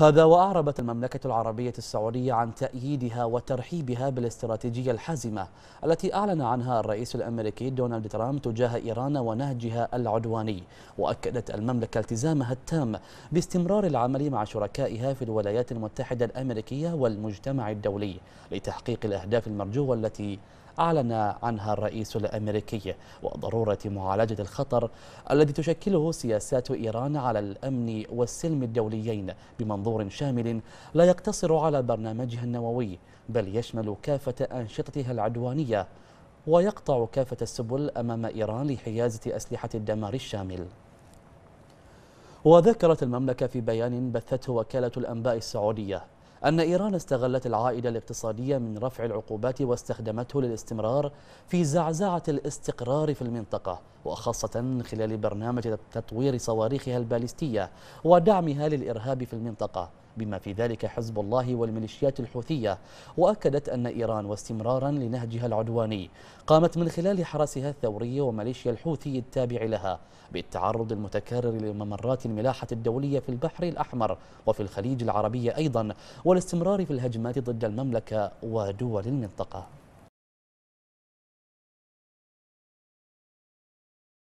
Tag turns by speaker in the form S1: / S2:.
S1: هذا وأعربت المملكة العربية السعودية عن تأييدها وترحيبها بالاستراتيجية الحازمة التي أعلن عنها الرئيس الأمريكي دونالد ترامب تجاه إيران ونهجها العدواني وأكدت المملكة التزامها التام باستمرار العمل مع شركائها في الولايات المتحدة الأمريكية والمجتمع الدولي لتحقيق الأهداف المرجوة التي أعلن عنها الرئيس الأمريكي وضرورة معالجة الخطر الذي تشكله سياسات إيران على الأمن والسلم الدوليين بمنظور شامل لا يقتصر على برنامجها النووي بل يشمل كافة أنشطتها العدوانية ويقطع كافة السبل أمام إيران لحيازة أسلحة الدمار الشامل وذكرت المملكة في بيان بثته وكالة الأنباء السعودية أن إيران استغلت العائدة الاقتصادية من رفع العقوبات واستخدمته للاستمرار في زعزعة الاستقرار في المنطقة وخاصة خلال برنامج تطوير صواريخها البالستية ودعمها للإرهاب في المنطقة بما في ذلك حزب الله والميليشيات الحوثية وأكدت أن إيران واستمرارا لنهجها العدواني قامت من خلال حرسها الثورية وميليشيا الحوثي التابع لها بالتعرض المتكرر لممرات الملاحة الدولية في البحر الأحمر وفي الخليج العربي أيضا والاستمرار في الهجمات ضد المملكة ودول المنطقة